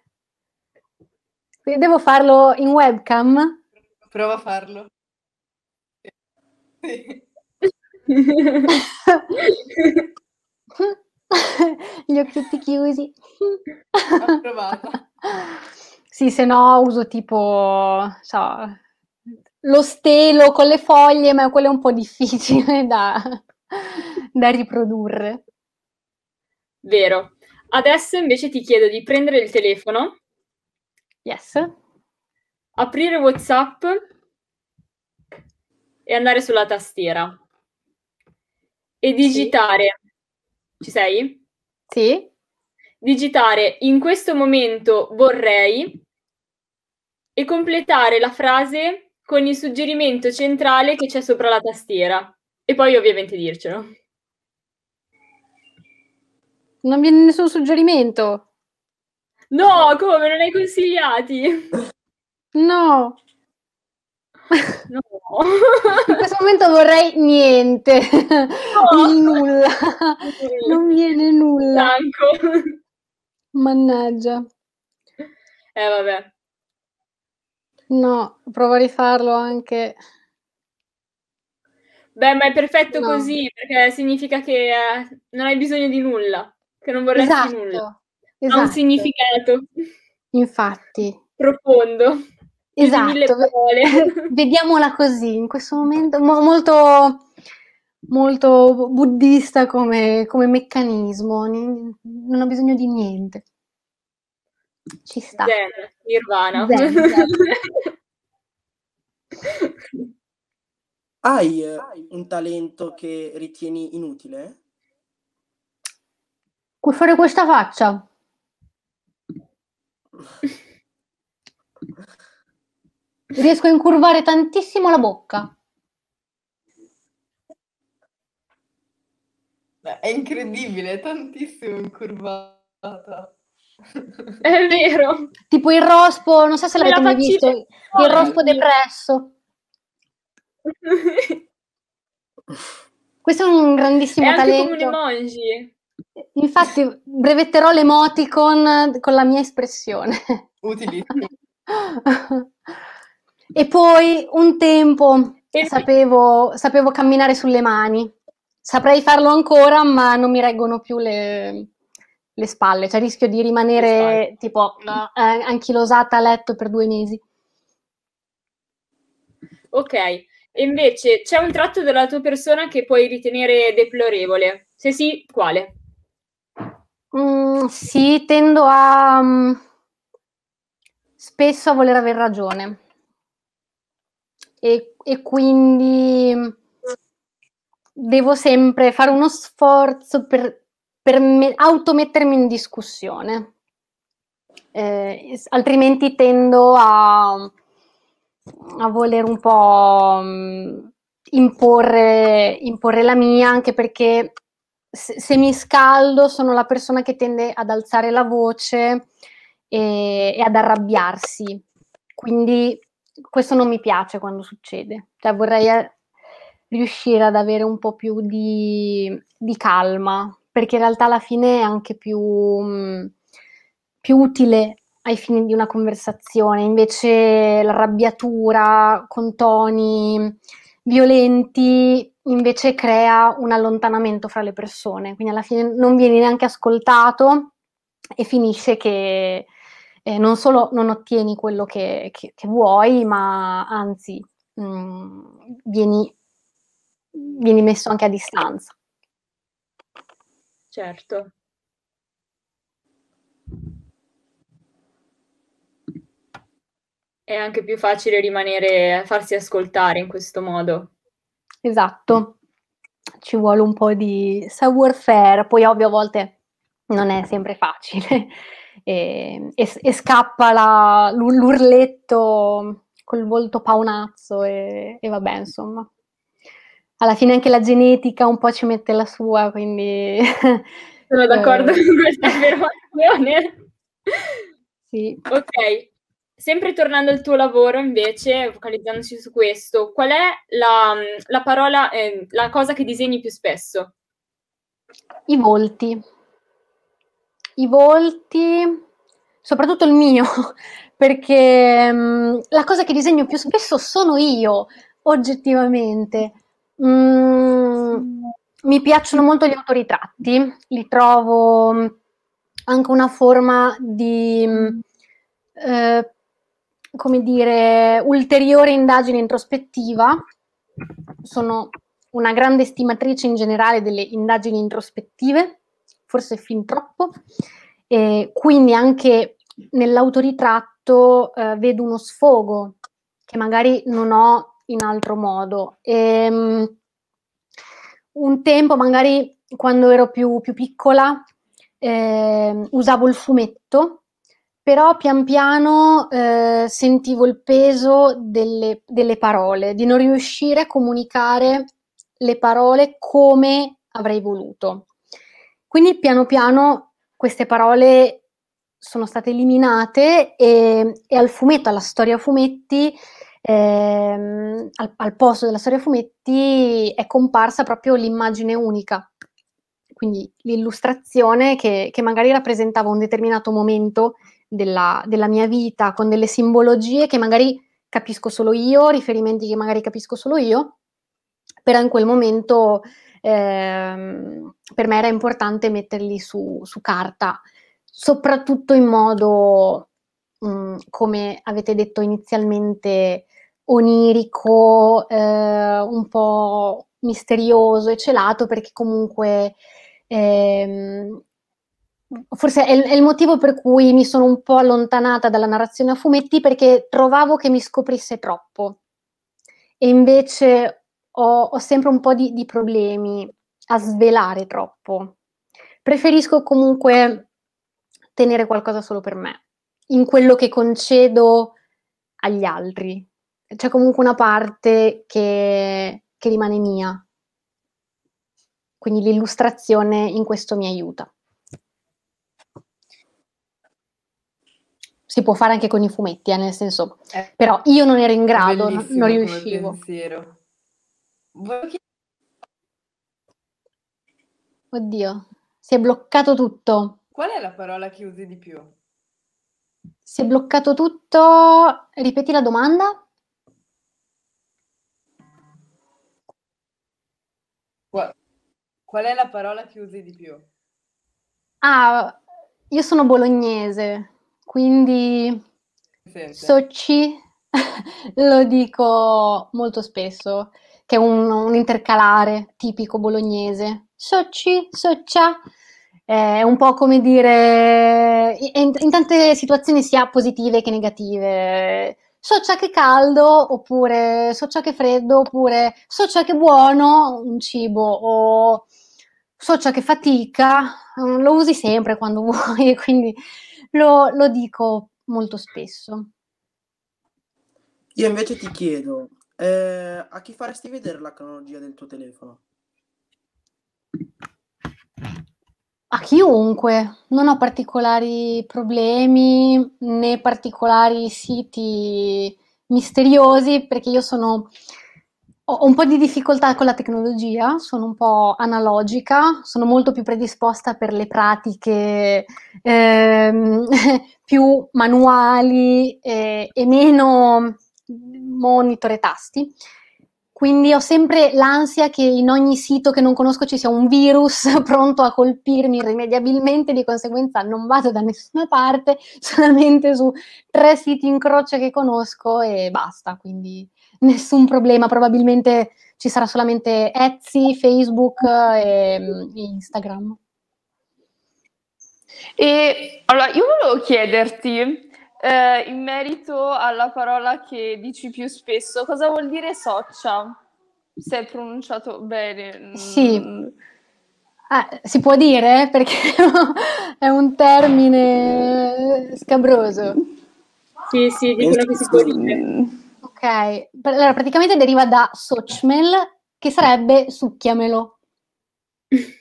devo farlo in webcam? Prova a farlo. Sì. Gli occhietti chiusi. Ho provato. Sì, se no uso tipo, so, lo stelo con le foglie, ma quello è un po' difficile da, da riprodurre. Vero. Adesso invece ti chiedo di prendere il telefono. Yes. Aprire WhatsApp e andare sulla tastiera e digitare ci sei? Sì. Digitare in questo momento vorrei e completare la frase con il suggerimento centrale che c'è sopra la tastiera e poi ovviamente dircelo. Non viene nessun suggerimento. No, come non hai consigliati? No. No. In questo momento vorrei niente, no. nulla, non viene nulla. Stanco. Mannaggia. Eh vabbè. No, provo a rifarlo anche. Beh, ma è perfetto no. così, perché significa che eh, non hai bisogno di nulla, che non vorresti esatto. nulla. Esatto. Ha un esatto. significato. Infatti. Profondo. Esatto, vediamola così, in questo momento mo- molto, molto buddista come, come meccanismo, n- non ho bisogno di niente. Ci sta. Zen, nirvana. Zen, zen. Hai eh, un talento che ritieni inutile? Puoi fare questa faccia. Riesco a incurvare tantissimo la bocca. È incredibile, è tantissimo incurvata. È vero. Tipo il rospo, non so se l'avete mai visto, il rospo mio. depresso. Questo è un grandissimo è talento. come un emoji. Infatti brevetterò l'emoticon con la mia espressione. Utilissimo. E poi un tempo sapevo, sapevo camminare sulle mani, saprei farlo ancora, ma non mi reggono più le, le spalle, cioè rischio di rimanere tipo no. eh, anchilosata a letto per due mesi. Ok, e invece c'è un tratto della tua persona che puoi ritenere deplorevole? Se sì, quale? Mm, sì, tendo a um, spesso a voler aver ragione e, e quindi devo sempre fare uno sforzo per, per me, automettermi in discussione, eh, altrimenti tendo a, a, voler un po' imporre, imporre, la mia, anche perché se, se, mi scaldo sono la persona che tende ad alzare la voce e, e ad arrabbiarsi. Quindi questo non mi piace quando succede, cioè vorrei eh, riuscire ad avere un po' più di, di calma, perché in realtà alla fine è anche più, mh, mm, più utile ai fini di una conversazione, invece l'arrabbiatura con toni violenti invece crea un allontanamento fra le persone, quindi alla fine non vieni neanche ascoltato e finisce che eh, non solo non ottieni quello che, che, che vuoi, ma anzi mh, vieni, vieni messo anche a distanza. Certo, è anche più facile rimanere, farsi ascoltare in questo modo. Esatto, ci vuole un po' di savoir faire, poi ovvio a volte non è sempre facile, e, e, e scappa la, l'urletto col volto paonazzo e, e vabbè, insomma. Alla fine anche la genetica un po' ci mette la sua, quindi... Sono d'accordo eh. con questa affermazione. Sì. Ok, sempre tornando al tuo lavoro invece, focalizzandoci su questo, qual è la, la parola, eh, la cosa che disegni più spesso? I volti i volti, soprattutto il mio, perché um, la cosa che disegno più spesso sono io, oggettivamente. Mm, mi piacciono molto gli autoritratti, li trovo mm, anche una forma di, mm, eh, come dire, ulteriore indagine introspettiva. Sono una grande stimatrice in generale delle indagini introspettive forse fin troppo. E quindi anche nell'autoritratto eh, vedo uno sfogo che magari non ho in altro modo. E, um, un tempo, magari quando ero più, più piccola, eh, usavo il fumetto, però pian piano eh, sentivo il peso delle, delle parole, di non riuscire a comunicare le parole come avrei voluto. Quindi piano piano queste parole sono state eliminate e, e al fumetto, alla storia fumetti, ehm, al, al, posto della storia fumetti è comparsa proprio l'immagine unica, quindi l'illustrazione che, che magari rappresentava un determinato momento della, della mia vita, con delle simbologie che magari capisco solo io, riferimenti che magari capisco solo io, però in quel momento Ehm, per me era importante metterli su, su carta, soprattutto in modo, mh, mm, come avete detto inizialmente, onirico, eh, un po' misterioso e celato, perché comunque... Ehm, forse è, è, il motivo per cui mi sono un po' allontanata dalla narrazione a fumetti perché trovavo che mi scoprisse troppo. E invece ho, ho sempre un po' di, di problemi a svelare troppo. Preferisco comunque tenere qualcosa solo per me, in quello che concedo agli altri. C'è comunque una parte che, che rimane mia. Quindi l'illustrazione in questo mi aiuta. Si può fare anche con i fumetti, eh, nel senso, eh, però io non ero in grado, non, non riuscivo. Pensiero. Voglio Oddio, si è bloccato tutto. Qual è la parola che usi di più? Si è bloccato tutto. Ripeti la domanda? Qual, è la parola che usi di più? Ah, io sono bolognese, quindi Sente. soci lo dico molto spesso che è un, un intercalare tipico bolognese. Socci, soccia. È un po' come dire, in, in tante situazioni sia positive che negative. Socia che caldo, oppure socia che freddo, oppure socia che buono, un cibo, o socia che fatica, mm, lo usi sempre quando vuoi, quindi lo, lo dico molto spesso. Io invece ti chiedo, eh, a chi faresti vedere la cronologia del tuo telefono? A chiunque, non ho particolari problemi né particolari siti misteriosi perché io sono ho un po' di difficoltà con la tecnologia, sono un po' analogica, sono molto più predisposta per le pratiche ehm, più manuali e, eh, e meno monitor e tasti. Quindi ho sempre l'ansia che in ogni sito che non conosco ci sia un virus pronto a colpirmi irrimediabilmente, di conseguenza non vado da nessuna parte, solamente su tre siti in croce che conosco e basta. Quindi nessun problema, probabilmente ci sarà solamente Etsy, Facebook e, e mm, Instagram. E allora io volevo chiederti eh, in merito alla parola che dici più spesso, cosa vuol dire soccia? Se è pronunciato bene. Mm. Sì. Ah, si può dire perché è un termine scabroso. Sì, sì, di quello che si può dire. Mm. Ok, allora praticamente deriva da socmel, che sarebbe succhiamelo.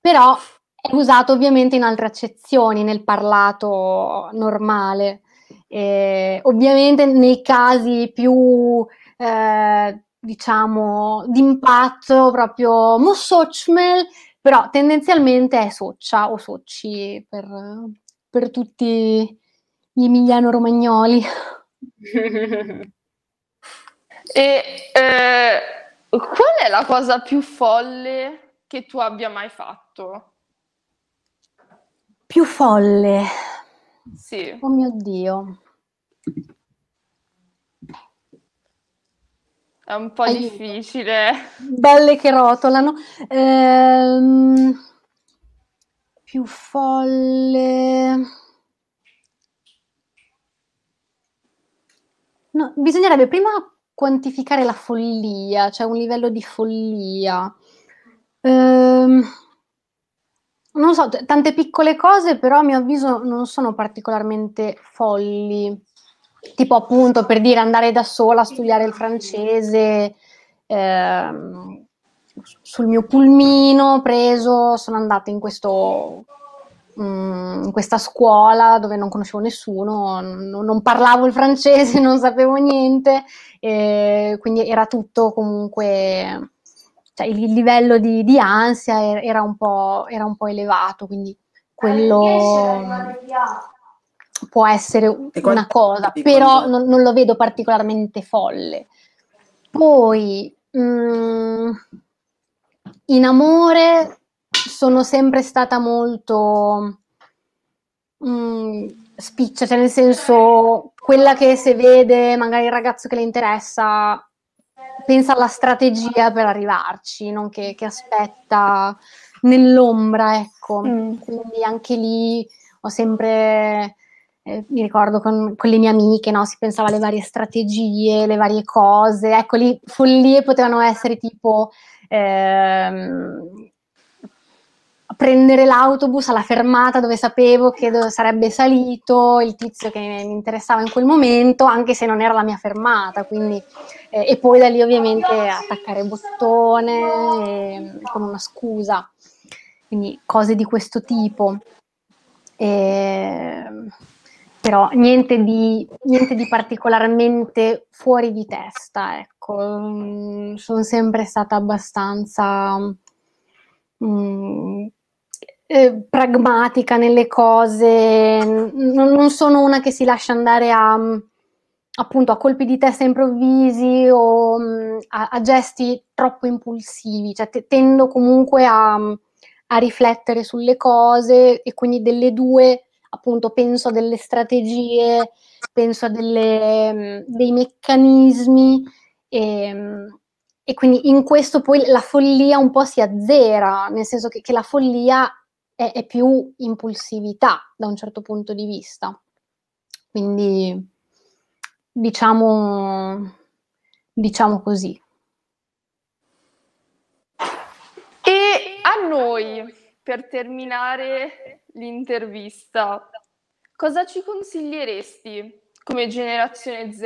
Però è usato ovviamente in altre accezioni, nel parlato normale. Eh, ovviamente nei casi più, eh, diciamo, d'impatto, proprio Mossochmel, però tendenzialmente è Soccia o Socci per, per tutti gli emiliano-romagnoli. e eh, qual è la cosa più folle che tu abbia mai fatto? Più folle. Sì. Oh mio Dio. È un po' Aiuto. difficile. Belle che rotolano. Ehm, più folle. No, bisognerebbe prima quantificare la follia, cioè un livello di follia. Ehm, non so, t- tante piccole cose, però a mio avviso non sono particolarmente folli. Tipo appunto per dire andare da sola a studiare il francese, ehm, sul mio pulmino preso sono andata in, questo, mh, mm, in questa scuola dove non conoscevo nessuno, non, non parlavo il francese, non sapevo niente, eh, quindi era tutto comunque cioè, il livello di, di ansia er, era un, era un, po', elevato, quindi quello eh, può essere una cosa, però non, non, lo vedo particolarmente folle. Poi, mh, mm, in amore sono sempre stata molto mh, mm, spiccia, cioè nel senso quella che se vede magari il ragazzo che le interessa pensa alla strategia per arrivarci, non che, che aspetta nell'ombra, ecco. Mm. Quindi anche lì ho sempre, eh, mi ricordo con, con, le mie amiche, no? si pensava alle varie strategie, le varie cose, ecco lì follie potevano essere tipo... Ehm, prendere l'autobus alla fermata dove sapevo che do- sarebbe salito il tizio che mi interessava in quel momento, anche se non era la mia fermata, quindi, eh, e poi da lì ovviamente attaccare bottone eh, con una scusa, quindi cose di questo tipo. Eh, però niente di, niente di, particolarmente fuori di testa, ecco, mm, sono sempre stata abbastanza... Mm, eh, pragmatica nelle cose, non, non sono una che si lascia andare a, mm, appunto a colpi di testa improvvisi o mm, a, a gesti troppo impulsivi, cioè te, tendo comunque a, mm, a, riflettere sulle cose e quindi delle due appunto penso a delle strategie, penso a delle, dei meccanismi e, e, quindi in questo poi la follia un po' si azzera, nel senso che, che la follia è, e più impulsività da un certo punto di vista. Quindi diciamo, diciamo così. E a noi, per terminare l'intervista, cosa ci consiglieresti come generazione Z?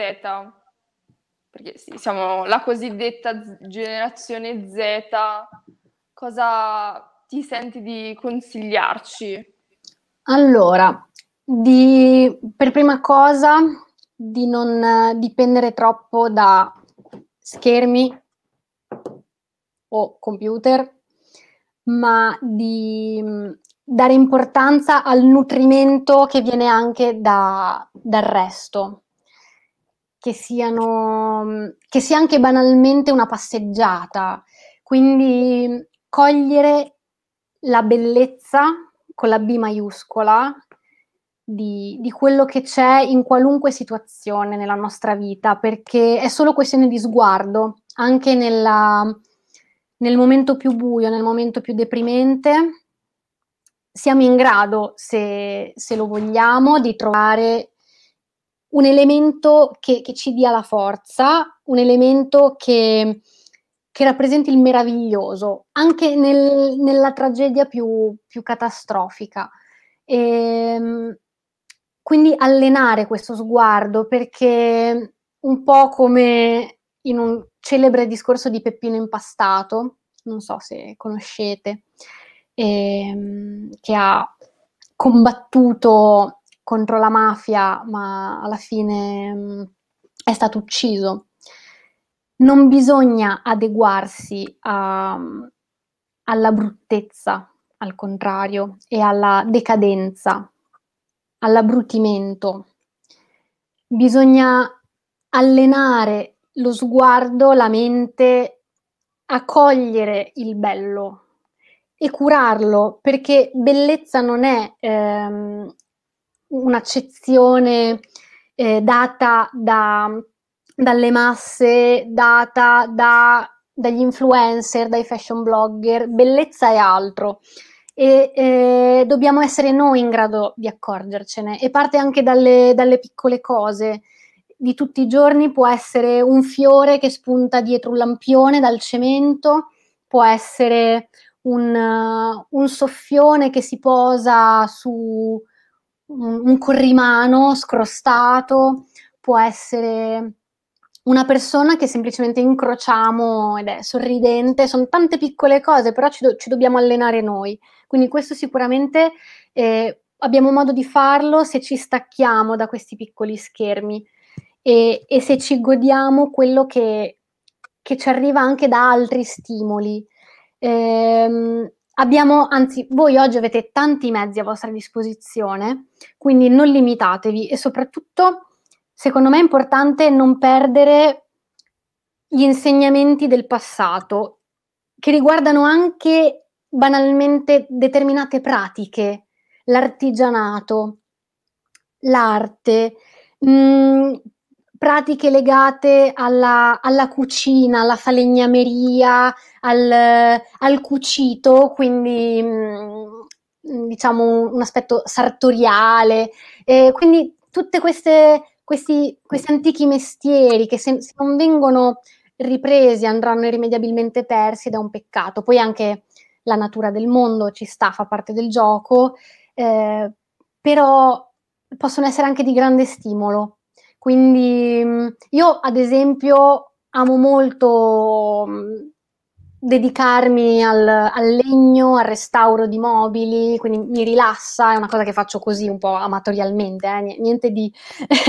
Perché sì, siamo la cosiddetta generazione Z, cosa ti senti di consigliarci? Allora, di, per prima cosa di non dipendere troppo da schermi o computer, ma di mm, dare importanza al nutrimento che viene anche da, dal resto, che, siano, mm, che sia anche banalmente una passeggiata. Quindi cogliere la bellezza con la B maiuscola di, di, quello che c'è in qualunque situazione nella nostra vita, perché è solo questione di sguardo, anche nella, nel momento più buio, nel momento più deprimente, siamo in grado, se, se lo vogliamo, di trovare un elemento che, che, ci dia la forza, un elemento che che rappresenti il meraviglioso, anche nel, nella tragedia più, più catastrofica. E, ehm, quindi allenare questo sguardo perché un po' come in un celebre discorso di Peppino Impastato, non so se conoscete, ehm, che ha combattuto contro la mafia, ma alla fine mh, mm, è stato ucciso non bisogna adeguarsi a, alla bruttezza, al contrario, e alla decadenza, all'abbrutimento. Bisogna allenare lo sguardo, la mente a cogliere il bello e curarlo, perché bellezza non è ehm, un'accezione eh, data da dalle masse, data da, dagli influencer, dai fashion blogger, bellezza e altro. E eh, dobbiamo essere noi in grado di accorgercene e parte anche dalle, dalle piccole cose di tutti i giorni può essere un fiore che spunta dietro un lampione dal cemento, può essere un, uh, un soffione che si posa su un, un, corrimano scrostato, può essere una persona che semplicemente incrociamo ed è sorridente, sono tante piccole cose, però ci, do- ci dobbiamo allenare noi. Quindi questo sicuramente eh, abbiamo modo di farlo se ci stacchiamo da questi piccoli schermi e, e se ci godiamo quello che, che, ci arriva anche da altri stimoli. Ehm, abbiamo, anzi, voi oggi avete tanti mezzi a vostra disposizione, quindi non limitatevi e soprattutto secondo me è importante non perdere gli insegnamenti del passato che riguardano anche banalmente determinate pratiche, l'artigianato, l'arte, mh, mm, pratiche legate alla, alla, cucina, alla falegnameria, al, al cucito, quindi mh, mm, diciamo un aspetto sartoriale. Eh, quindi tutte queste questi, questi antichi mestieri che se, se, non vengono ripresi andranno irrimediabilmente persi ed è un peccato. Poi anche la natura del mondo ci sta, fa parte del gioco, eh, però possono essere anche di grande stimolo. Quindi mm, io, ad esempio, amo molto mm, dedicarmi al, al, legno, al restauro di mobili, quindi mi rilassa, è una cosa che faccio così un po' amatorialmente, eh, niente di,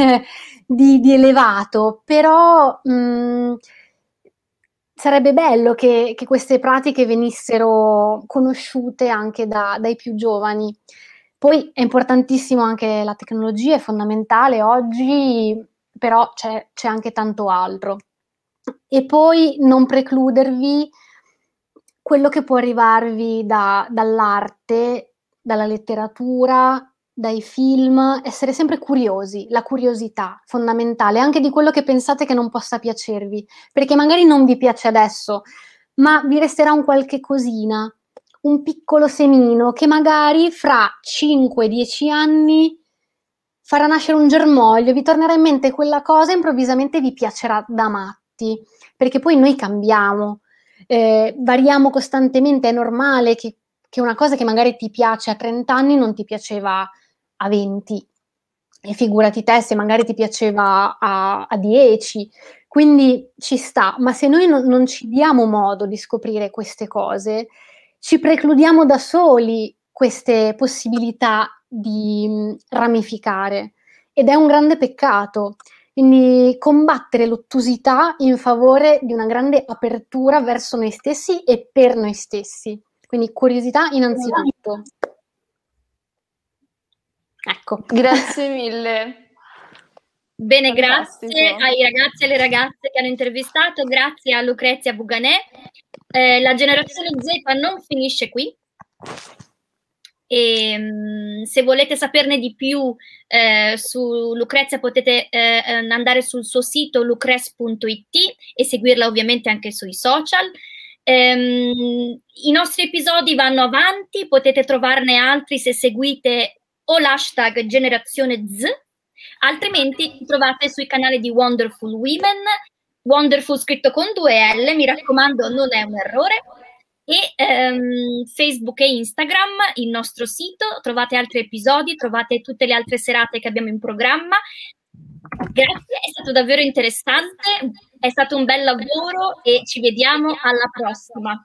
di, di, elevato, però mh, mm, sarebbe bello che, che, queste pratiche venissero conosciute anche da, dai più giovani. Poi è importantissimo anche la tecnologia, è fondamentale oggi, però c'è, c'è anche tanto altro e poi non precludervi quello che può arrivarvi da, dall'arte, dalla letteratura, dai film, essere sempre curiosi, la curiosità fondamentale, anche di quello che pensate che non possa piacervi, perché magari non vi piace adesso, ma vi resterà un qualche cosina, un piccolo semino che magari fra 5-10 anni farà nascere un germoglio, vi tornerà in mente quella cosa e improvvisamente vi piacerà da matti, perché poi noi cambiamo eh, variamo costantemente, è normale che, che una cosa che magari ti piace a 30 anni non ti piaceva a 20 e figurati te se magari ti piaceva a, a 10. Quindi ci sta, ma se noi non, non ci diamo modo di scoprire queste cose, ci precludiamo da soli queste possibilità di mm, ramificare ed è un grande peccato. Quindi combattere l'ottusità in favore di una grande apertura verso noi stessi e per noi stessi. Quindi curiosità innanzitutto. Ecco. Grazie mille. Bene, grazie ai ragazzi e alle ragazze che hanno intervistato, grazie a Lucrezia Buganè. Eh, la generazione Zepa non finisce qui. E, ehm, se volete saperne di più eh, su Lucrezia potete eh, ehm, andare sul suo sito lucres.it e seguirla ovviamente anche sui social. Ehm, I nostri episodi vanno avanti, potete trovarne altri se seguite o l'hashtag Generazione Z, altrimenti trovate sui canali di Wonderful Women, Wonderful scritto con due L, mi raccomando non è un errore, e ehm, Facebook e Instagram, il nostro sito, trovate altri episodi, trovate tutte le altre serate che abbiamo in programma. Grazie, è stato davvero interessante, è stato un bel lavoro e ci vediamo alla prossima.